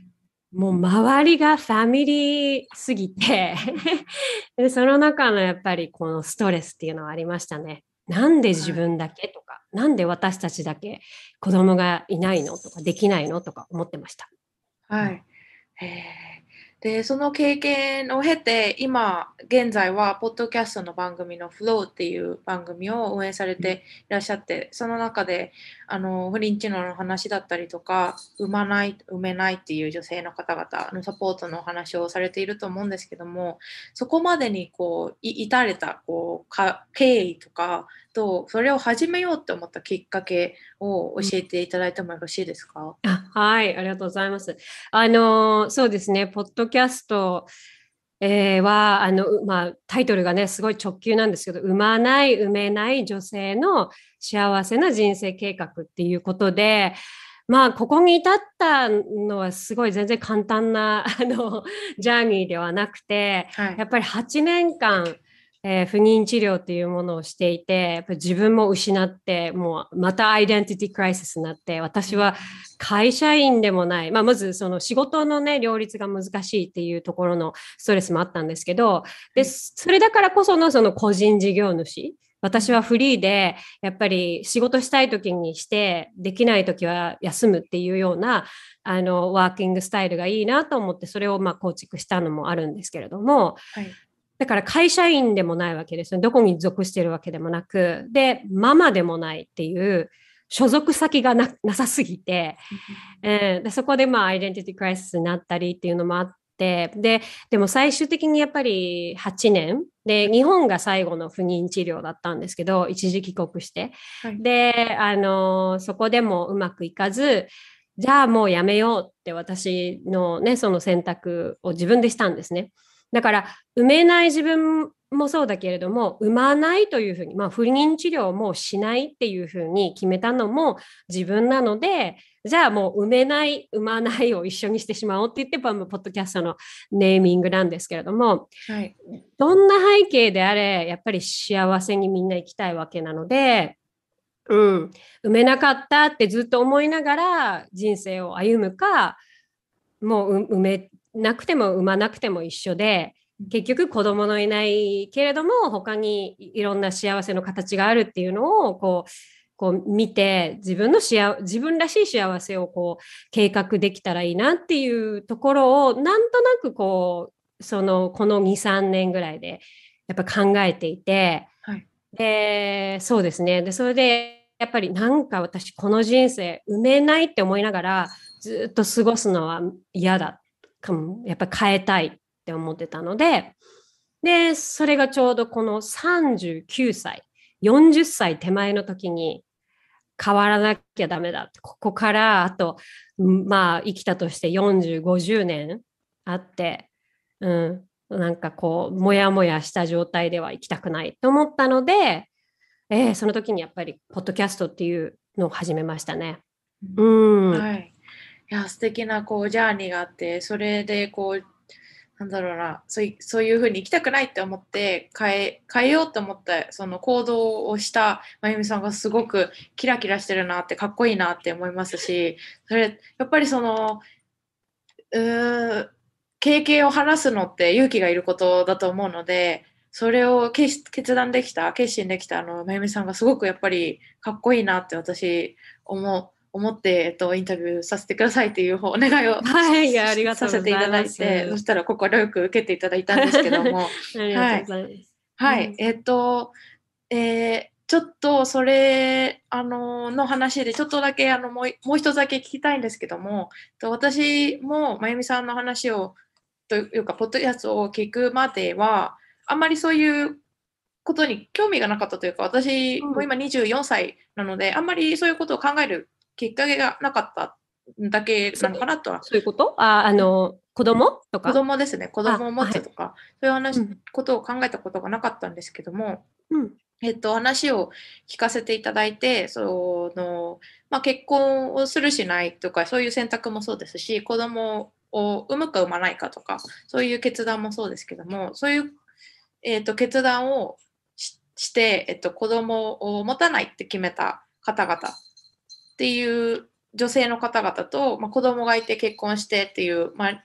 [SPEAKER 2] うんもう周りがファミリーすぎて で、その中のやっぱりこのストレスっていうのはありましたね。なんで自分だけとか、はい、なんで私たちだけ子供がいないのとか、できないのとか思ってました。
[SPEAKER 1] はい。ーでその経験を経て今現在はポッドキャストの番組の「FLOW」っていう番組を運営されていらっしゃってその中であの不倫知能の話だったりとか産まない産めないっていう女性の方々のサポートのお話をされていると思うんですけどもそこまでにこう至れたこうか経緯とかとそれを始めようって思ったきっかけを教えていただいてもよろしいですか、うん、はいありがとうございます。
[SPEAKER 2] あのそうですねポッドキャストえはあの、まあ、タイトルがねすごい直球なんですけど「産まない産めない女性の幸せな人生計画」っていうことで。まあ、ここに至ったのはすごい全然簡単なあのジャーニーではなくて、はい、やっぱり8年間えー、不妊治療っていうものをしていて、自分も失って、もうまたアイデンティティクライシスになって、私は会社員でもない、まあ、まずその仕事のね、両立が難しいっていうところのストレスもあったんですけど、で、それだからこそのその個人事業主、私はフリーで、やっぱり仕事したい時にして、できない時は休むっていうような、あの、ワーキングスタイルがいいなと思って、それをま構築したのもあるんですけれども、だから会社員でもないわけですよ。どこに属してるわけでもなく、で、ママでもないっていう、所属先がなさすぎて、えー、でそこでまあアイデンティティクライシスになったりっていうのもあって、で、でも最終的にやっぱり8年、で、日本が最後の不妊治療だったんですけど、一時帰国して、はい、で、あのー、そこでもうまくいかず、じゃあもうやめようって私のね、その選択を自分でしたんですね。だから産めない自分もそうだけれども産まないというふうに、まあ、不妊治療もしないっていうふうに決めたのも自分なのでじゃあもう産めない産まないを一緒にしてしまおうって言ってポッドキャストのネーミングなんですけれども、はい、どんな背景であれやっぱり幸せにみんな行きたいわけなので。うん、産めなかったってずっと思いながら人生を歩むかもう産めなくても産まなくても一緒で結局子供のいないけれども他にいろんな幸せの形があるっていうのをこうこう見て自分の幸自分らしい幸せをこう計画できたらいいなっていうところをなんとなくこうそのこの23年ぐらいでやっぱ考えていて、はい、でそうですねでそれでやっぱりなんか私この人生埋めないって思いながらずっと過ごすのは嫌だやっぱり変えたいって思ってたので、で、それがちょうどこの39歳、40歳手前の時に変わらなきゃダメだ。って、ここからあと、まあ生きたとして40、50年あって、うん、なんかこう、もやもやした状態では生きたくないと思ったので、えー、その時にやっぱり、ポッドキャストっていうのを始めましたね。
[SPEAKER 1] うん。はいや素敵なこうジャーニーがあってそれでこうなんだろうなそういそういうふうに行きたくないって思って変え変えようと思ったその行動をした真由美さんがすごくキラキラしてるなってかっこいいなって思いますしそれやっぱりそのうー経験を話すのって勇気がいることだと思うのでそれを決断できた決心できたあの真由美さんがすごくやっぱりかっこいいなって私思思って、えっと、インタビューさせてくださいっていうお願いを、はい、いやありがとうさせていただいてそしたら快く受けていただいたんですけども はい、はい、えっと、えー、ちょっとそれあのの話でちょっとだけあのもうもう一つだけ聞きたいんですけども私もまゆみさんの話をというかポッドキャストを聞くまではあんまりそういうことに興味がなかったというか私も今24歳なので、あんまりそういうことを考えるきっかけがなかっただけなのかなとは。そういうことああの子供とか子供ですね子供を持つとか、はい、そういう話、ことを考えたことがなかったんですけども、うん、えっと、話を聞かせていただいてその、まあ、結婚をするしないとかそういう選択もそうですし子供を産むか産まないかとかそういう決断もそうですけどもそういう、えっと、決断をして、えっと、子供を持たないって決めた方々っていう女性の方々と、まあ、子供がいて結婚してっていう、まあ、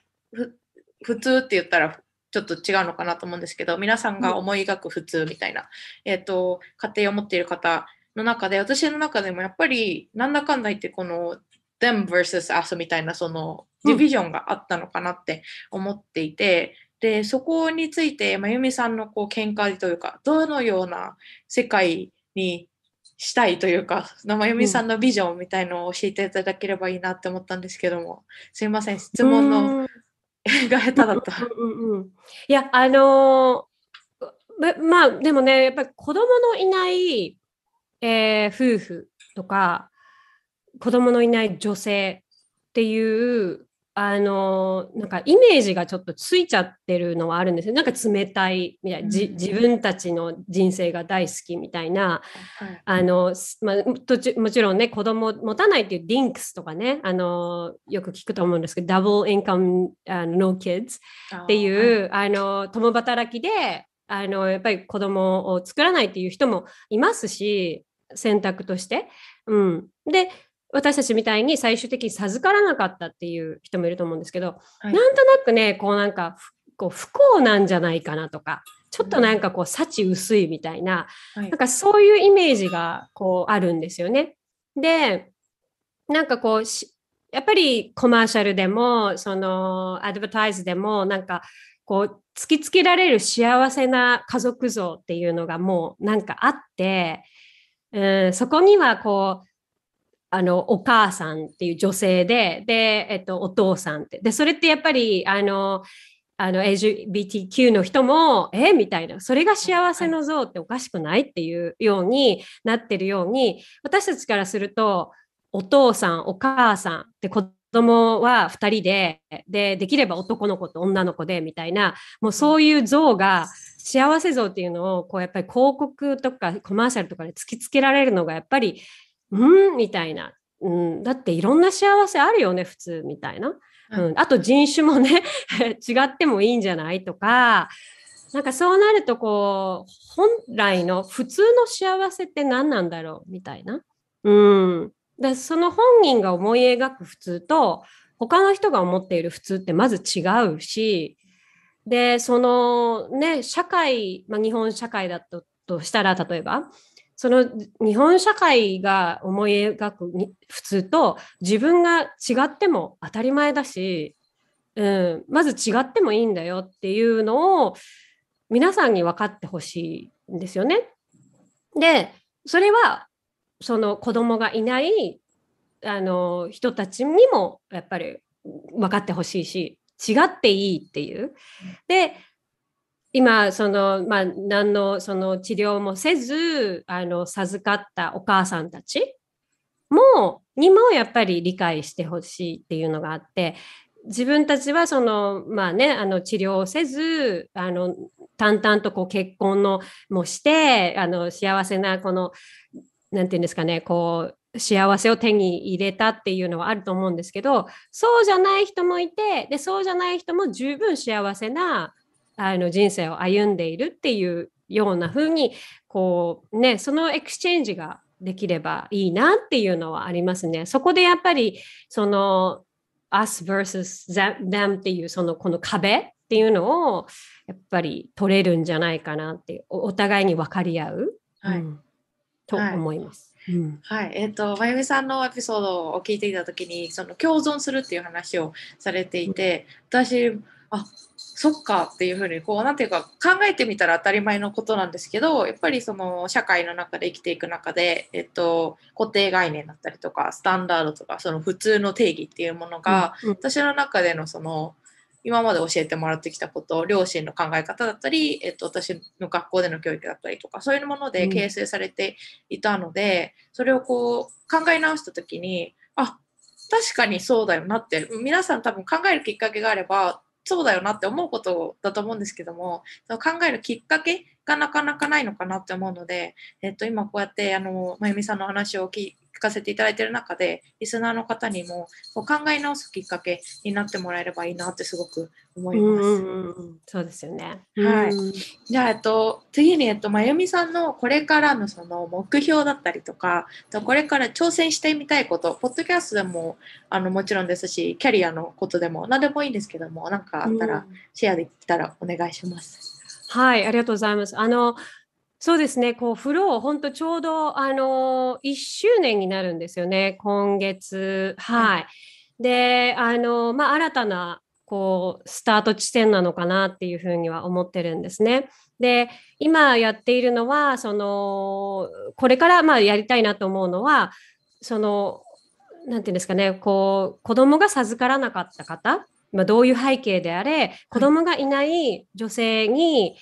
[SPEAKER 1] 普通って言ったらちょっと違うのかなと思うんですけど皆さんが思い描く普通みたいな、えーと、家庭を持っている方の中で私の中でもやっぱりなんだかんだ言ってこの them versus us みたいなそのディビジョンがあったのかなって思っていて、うん、でそこについてまゆみさんのこう見解というかどのような世界にしたいというか、生由美さんのビジョンみたいのを教えていただければいいなって思ったんですけども、すいません、質問のが下手だった。う
[SPEAKER 2] んうん、いや、あのー、まあでもね、やっぱり子供のいない、えー、夫婦とか、子供のいない女性っていうあのなんかイメージがちょっとついちゃってるのはあるんですよなんか冷たいみたいな、自分たちの人生が大好きみたいな、はい、あのまあ、途中もちろんね子供持たないっていうディンクスとかねあのよく聞くと思うんですけどダブルインカムノーキッズっていう、はい、あの共働きであのやっぱり子供を作らないっていう人もいますし選択として。うん、で私たちみたいに最終的に授からなかったっていう人もいると思うんですけど、はい、なんとなくねこうなんかこう不幸なんじゃないかなとかちょっとなんかこう幸薄いみたいな、はい、なんかそういうイメージがこうあるんですよね。でなんかこうやっぱりコマーシャルでもそのアドバタイズでもなんかこう突きつけられる幸せな家族像っていうのがもうなんかあって、うん、そこにはこうあのお母さんっていう女性でで、えっと、お父さんってでそれってやっぱりあのあの LGBTQ の人もえみたいなそれが幸せの像っておかしくないっていうようになってるように私たちからするとお父さんお母さんって子供は2人ででできれば男の子と女の子でみたいなもうそういう像が幸せ像っていうのをこうやっぱり広告とかコマーシャルとかで突きつけられるのがやっぱりうんみたいな、うん、だっていろんな幸せあるよね普通みたいな、うん、あと人種もね 違ってもいいんじゃないとかなんかそうなるとこう本来の普通の幸せって何なんだろうみたいな、うん、だその本人が思い描く普通と他の人が思っている普通ってまず違うしでそのね社会、まあ、日本社会だとしたら例えばその日本社会が思い描く普通と自分が違っても当たり前だし、うん、まず違ってもいいんだよっていうのを皆さんに分かってほしいんですよね。でそれはその子供がいないあの人たちにもやっぱり分かってほしいし違っていいっていう。で今その、まあ、何のその治療もせずあの授かったお母さんたちもにもやっぱり理解してほしいっていうのがあって自分たちはその、まあね、あの治療をせずあの淡々とこう結婚のもしてあの幸せなこの何て言うんですかねこう幸せを手に入れたっていうのはあると思うんですけどそうじゃない人もいてでそうじゃない人も十分幸せなあの人生を歩んでいるっていうような風にこうねそのエクスチェンジができればいいなっていうのはありますね。そこでやっぱりその us versus them っていうそのこの壁っていうのをやっぱり取れるんじゃないかなってお互いに分かり合う、はい、うん、と思います。
[SPEAKER 1] はいうん、はい、えっ、ー、と、まゆみさんのエピソードを聞いていた時に、その共存するっていう話をされていて、私、あ、そっかっていうふうにこう何ていうか考えてみたら当たり前のことなんですけどやっぱりその社会の中で生きていく中で、えっと、固定概念だったりとかスタンダードとかその普通の定義っていうものが、うんうん、私の中でのその今まで教えてもらってきたこと両親の考え方だったり、えっと、私の学校での教育だったりとかそういうもので形成されていたので、うん、それをこう考え直した時にあ確かにそうだよなって皆さん多分考えるきっかけがあればそうだよなって思うことだと思うんですけども、その考えるきっかけがなかなかないのかなって思うので、えっと、今こうやって、あの、まゆみさんの話を聞聞かせていただいている中で、リスナーの方にもこう考え直すきっかけになってもらえればいいなってすごく
[SPEAKER 2] 思います。うんうん、そうですよね。はい。
[SPEAKER 1] じゃあ、えっと、次に、えっと、まゆみさんのこれからのその目標だったりとか、これから挑戦してみたいこと、ポッドキャストでも、あの、もちろんですし、キャリアのことでも、何でもいいんですけども、何かあったら、シェアできたらお願いします。
[SPEAKER 2] はい、ありがとうございます。あの、そうですね、こうフロー、本当ちょうど、あの1周年になるんですよね、今月。はい、で、あのまあ、新たなこうスタート地点なのかなっていうふうには思ってるんですね。で今やっているのはそのこれからまあやりたいなと思うのはそのんていうんですかねこう子供が授からなかった方、まあ、どういう背景であれ子供がいない女性に、はい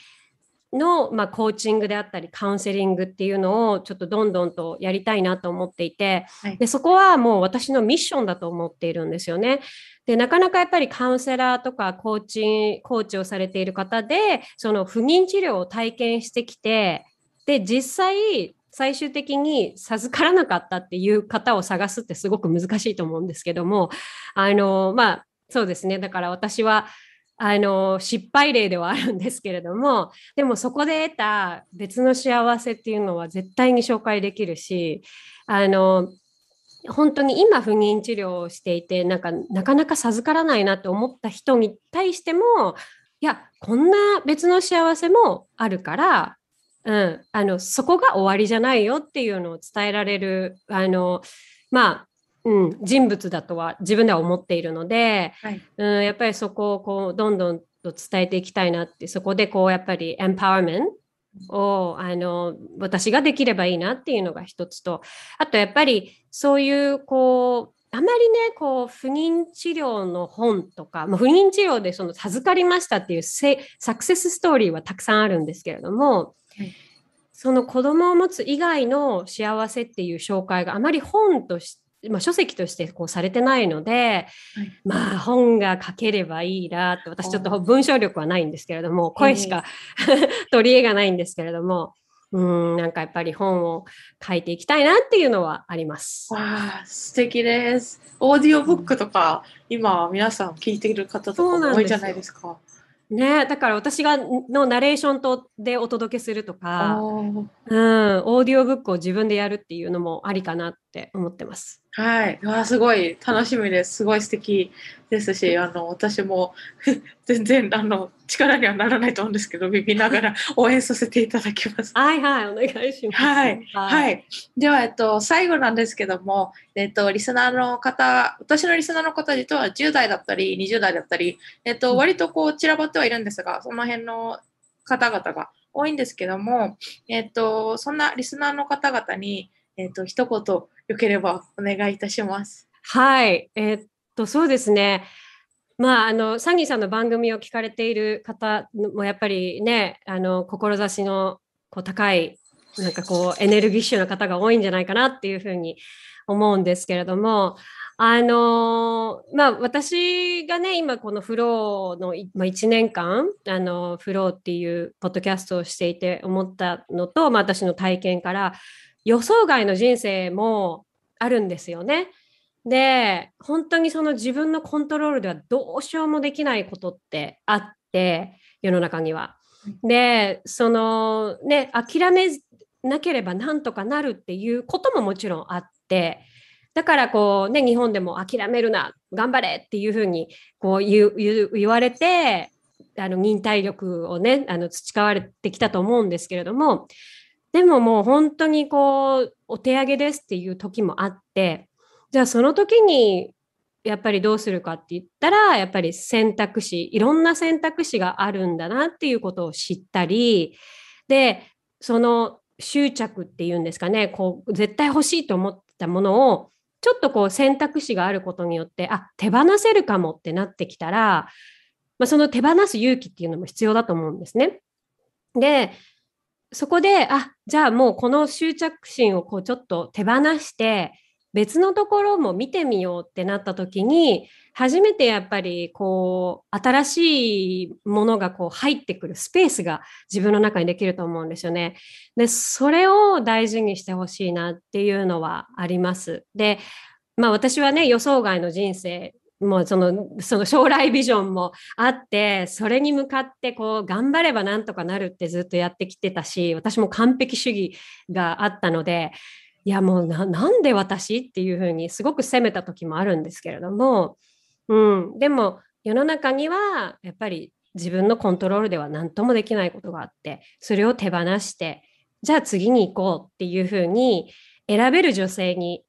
[SPEAKER 2] の、まあ、コーチングであったりカウンセリングっていうのをちょっとどんどんとやりたいなと思っていて、はい、でそこはもう私のミッションだと思っているんですよね。でなかなかやっぱりカウンセラーとかコーチコーチをされている方でその不妊治療を体験してきてで実際最終的に授からなかったっていう方を探すってすごく難しいと思うんですけどもあのまあそうですねだから私はあの失敗例ではあるんですけれども でもそこで得た別の幸せっていうのは絶対に紹介できるしあの本当に今不妊治療をしていてなんかなかなか授からないなと思った人に対してもいやこんな別の幸せもあるから、うん、あのそこが終わりじゃないよっていうのを伝えられるあのまあうん、人物だとは自分では思っているので、はい、うん、やっぱりそこをこうどんどんと伝えていきたいなってそこでこうやっぱりエンパワーメントをあの私ができればいいなっていうのが一つとあとやっぱりそういうこうあまりねこう不妊治療の本とか、まあ、不妊治療でその授かりましたっていうサクセスストーリーはたくさんあるんですけれども、はい、その子供を持つ以外の幸せっていう紹介があまり本としてまあ、書籍としてこうされてないので、はい、まあ本が書ければいいなって私ちょっと文章力はないんですけれども声しか 取り柄がないんですけれども。うんなんかやっぱり本を書いていきたいなっていうのはあります。わ
[SPEAKER 1] あ素敵です。オーディオブックとか、うん、今皆さん聞いている方とか多いじゃないですか。
[SPEAKER 2] ね、だから私が
[SPEAKER 1] のナレーションとでお届けす
[SPEAKER 2] るとか、うん、オーディオブックを自分でやるっていうのもありかなって思って
[SPEAKER 1] ます。はい、わあ、すごい楽しみです。すごい素敵ですし、あの私も 全然あの力にはならないと思うんですけど、耳ながら 応援させていただきます。はいはい、お願いします。はい、はい、ではえっと最後なんですけども、えっとリスナーの方、私のリスナーの方とは10代だったり20代だったり、えっと、割とこう散らばってはいるんですが、その辺の方々が多いんですけども、えっとそんなリスナーの方々にえっと一言よければお願いいたします。
[SPEAKER 2] はい、えー、っとそうですね。まあ、あのサニーさんの番組を聞かれている方もやっぱりねあの志のこう高いなんかこうエネルギッシュな方が多いんじゃないかなっていうふうに思うんですけれどもあのまあ私がね今この「フローの1年間「あのフローっていうポッドキャストをしていて思ったのと、まあ、私の体験から予想外の人生もあるんですよね。で本当にその自分のコントロールではどうしようもできないことってあって世の中には。でそのね諦めなければなんとかなるっていうことももちろんあってだからこうね日本でも諦めるな頑張れっていうふうにこう言言われてあの忍耐力をねあの培われてきたと思うんですけれどもでももう本当にこうお手上げですっていう時もあってじゃあその時にやっぱりどうするかって言ったらやっぱり選択肢いろんな選択肢があるんだなっていうことを知ったりでその執着っていうんですかねこう絶対欲しいと思ったものをちょっとこう選択肢があることによってあ手放せるかもってなってきたら、まあ、その手放す勇気っていうのも必要だと思うんですね。でそこで、あ、じゃあもうこの執着心をこうちょっと手放して、別のところも見てみようってなった時に初めてやっぱりこう新しいものがこう入ってくるスペースが自分の中にできると思うんですよね。でそれを大事にしてほしいなっていうのはあります。でまあ私はね予想外の人生もうそのその将来ビジョンもあってそれに向かってこう頑張ればなんとかなるってずっとやってきてたし私も完璧主義があったのでいやもうなんで私っていうふうにすごく責めた時もあるんですけれども、うん、でも世の中にはやっぱり自分のコントロールでは何ともできないことがあってそれを手放してじゃあ次に行こうっていうふうに選べる女性に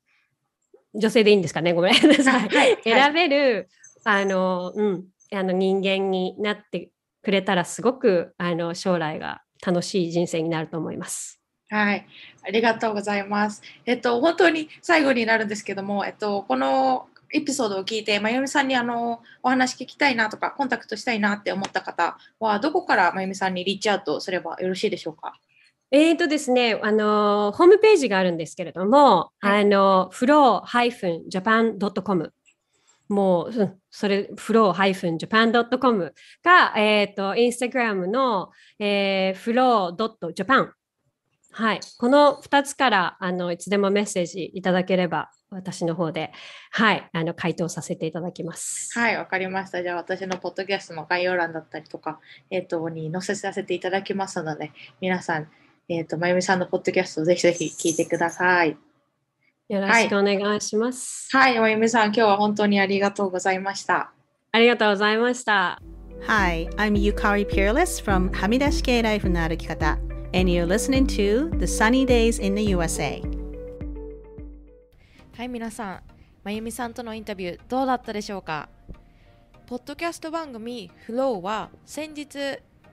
[SPEAKER 2] 女性でいいんですかねごめんなさい、はい、選べるあの、うん、あの人間になってくれたらすごくあの将来が楽しい人生になると思います。
[SPEAKER 1] はい、ありがとうございます。えっと本当に最後になるんですけども、えっとこのエピソードを聞いて、まゆみさんにあのお話聞きたいなとか、コンタクトしたいなって思った方は、どこからまゆみさんにリーチアウトすればよろしいでしょうか。
[SPEAKER 2] えーとですね、あの、ホームページがあるんですけれども、はい、あの、flow-japan.com もう、それ、flow-japan.com が、えっ、ー、と、インスタグラムの、えー、flow.japan。はい。この2つから、あの、いつでもメッセージいただければ、私の方で、はい、あの、回答させていただきます。
[SPEAKER 1] はい、わかりました。じゃあ、私のポッドキャストの概要欄だったりとか、えっ、ー、と、に載せさせていただきますので、皆さん、えっ、ー、と、まゆみさんのポッドキャストぜひぜひ聞いてください。よろしくお願いします。はい、まゆみさん、今日は本当にありがとうございました。ありがとうございました。Hi, I'm Yukari Peerless from はみ出し系ライフの歩き方 and you're listening to The Sunny Days in the USA はい皆さんまゆみさんとのインタビューどうだったでしょうかポッドキャスト番組 Flow は先日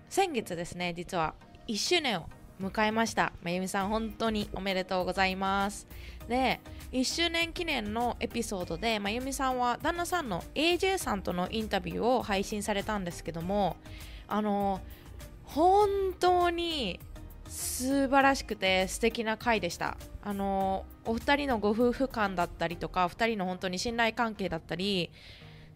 [SPEAKER 1] 先月ですね実は1周年を迎えましたまゆみさん本当におめでとうございますで1周年記念のエピソードでまゆみさんは旦那さんの AJ さんとのインタビューを配信されたんですけどもあの本当に素晴らしくて素敵な回でしたあのお二人のご夫婦間だったりとか2人の本当に信頼関係だったり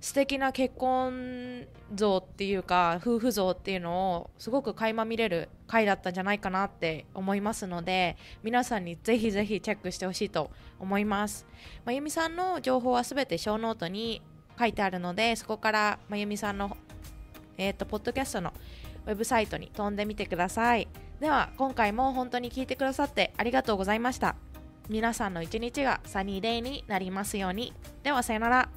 [SPEAKER 1] 素敵な結婚像っていうか夫婦像っていうのをすごく垣間見れる回だったんじゃないかなって思いますので皆さんにぜひぜひチェックしてほしいと思います。まゆみさんの情報はすべてーノートに書いてあるのでそこからまゆみさんの、えーとポッドキャストのウェブサイトに飛んでみてください。では今回も本当に聞いてくださってありがとうございました。皆さんの一日がサニーデイになりますように。ではさよなら。